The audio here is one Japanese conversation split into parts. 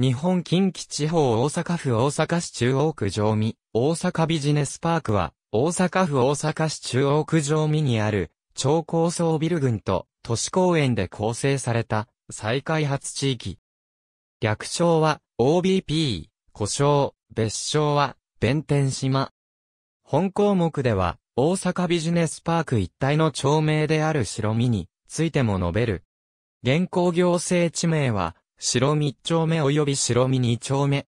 日本近畿地方大阪府大阪市中央区上見、大阪ビジネスパークは、大阪府大阪市中央区上見にある、超高層ビル群と都市公園で構成された再開発地域。略称は OBP、故障、別称は弁天島。本項目では、大阪ビジネスパーク一帯の町名である白身についても述べる。現行行政地名は、白身1丁目及び白身2丁目。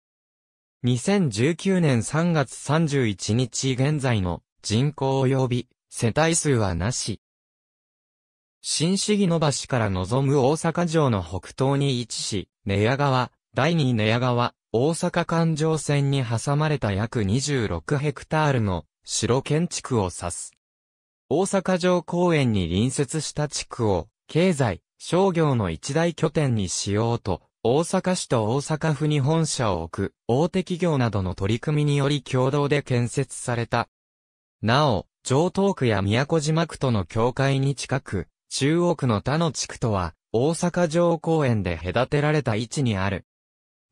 2019年3月31日現在の人口及び世帯数はなし。新市議野橋から望む大阪城の北東に位置し、寝屋川、第二寝屋川、大阪環状線に挟まれた約26ヘクタールの城建築を指す。大阪城公園に隣接した地区を経済、商業の一大拠点にしようと、大阪市と大阪府に本社を置く、大手企業などの取り組みにより共同で建設された。なお、城東区や宮古島区との境界に近く、中央区の他の地区とは、大阪城公園で隔てられた位置にある。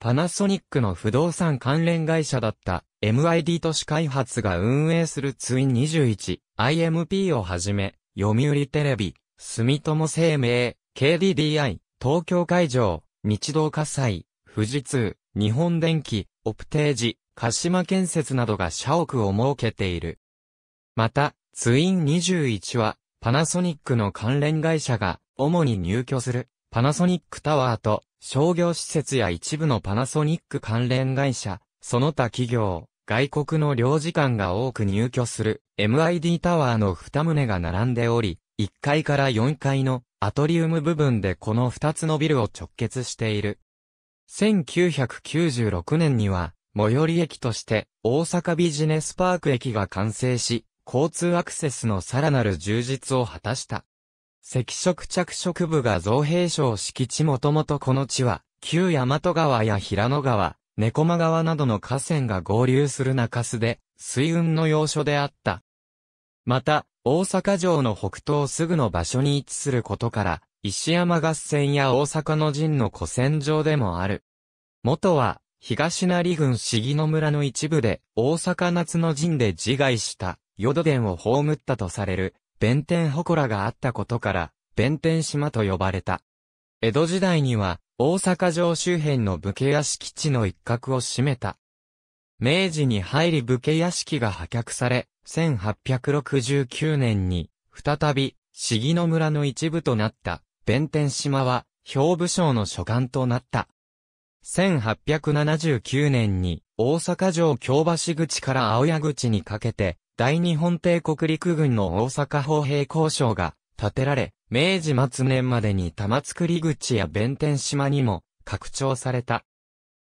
パナソニックの不動産関連会社だった MID 都市開発が運営するツイン 21IMP をはじめ、読売テレビ、住友生命、KDDI、東京海上、日動火災、富士通、日本電機、オプテージ、鹿島建設などが社屋を設けている。また、ツイン21は、パナソニックの関連会社が、主に入居する、パナソニックタワーと、商業施設や一部のパナソニック関連会社、その他企業、外国の領事館が多く入居する MID タワーの二棟が並んでおり、1階から4階のアトリウム部分でこの2つのビルを直結している。1996年には、最寄り駅として大阪ビジネスパーク駅が完成し、交通アクセスのさらなる充実を果たした。赤色着色部が造兵省敷地もともとこの地は、旧大和川や平野川、猫間川などの河川が合流する中州で、水運の要所であった。また、大阪城の北東すぐの場所に位置することから、石山合戦や大阪の陣の古戦場でもある。元は、東成郡杉野村の一部で、大阪夏の陣で自害した、淀殿を葬ったとされる、弁天祠があったことから、弁天島と呼ばれた。江戸時代には、大阪城周辺の武家屋敷地の一角を占めた。明治に入り武家屋敷が破却され、1869年に、再び、市議の村の一部となった、弁天島は、兵部省の所管となった。1879年に、大阪城京橋口から青谷口にかけて、大日本帝国陸軍の大阪砲兵交渉が建てられ、明治末年までに玉造口や弁天島にも拡張された。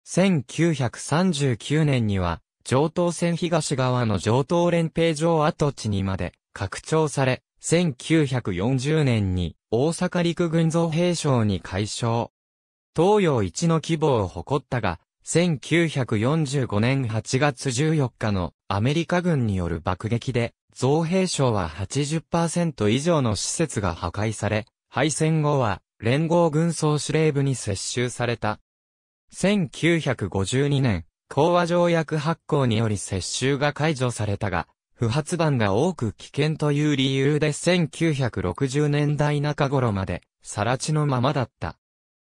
1939年には上東線東側の上東連兵場跡地にまで拡張され、1940年に大阪陸軍造兵省に改称。東洋一の規模を誇ったが、1945年8月14日のアメリカ軍による爆撃で、造兵省は80%以上の施設が破壊され、敗戦後は連合軍総司令部に接収された。1952年、講和条約発行により接収が解除されたが、不発弾が多く危険という理由で1960年代中頃まで、更地のままだった。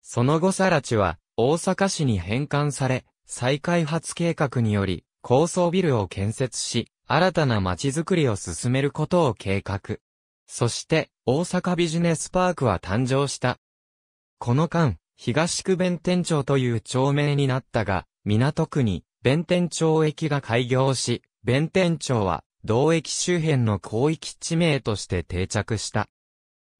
その後更地は、大阪市に返還され、再開発計画により、高層ビルを建設し、新たな街づくりを進めることを計画。そして、大阪ビジネスパークは誕生した。この間、東区弁天町という町名になったが、港区に弁天町駅が開業し、弁天町は同駅周辺の広域地名として定着した。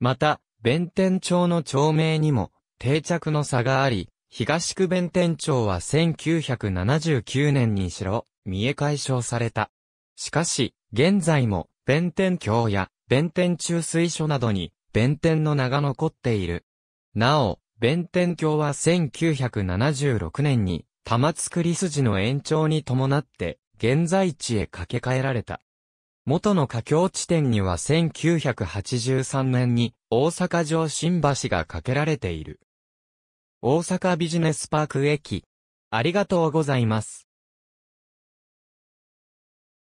また、弁天町の町名にも定着の差があり、東区弁天町は1979年にしろ、三重解消された。しかし、現在も弁天橋や弁天中水所などに弁天の名が残っている。なお、弁天橋は1976年に玉造筋の延長に伴って、現在地へ掛け替えられた。元の架橋地点には1983年に大阪城新橋が架けられている。大阪ビジネスパーク駅。ありがとうございます。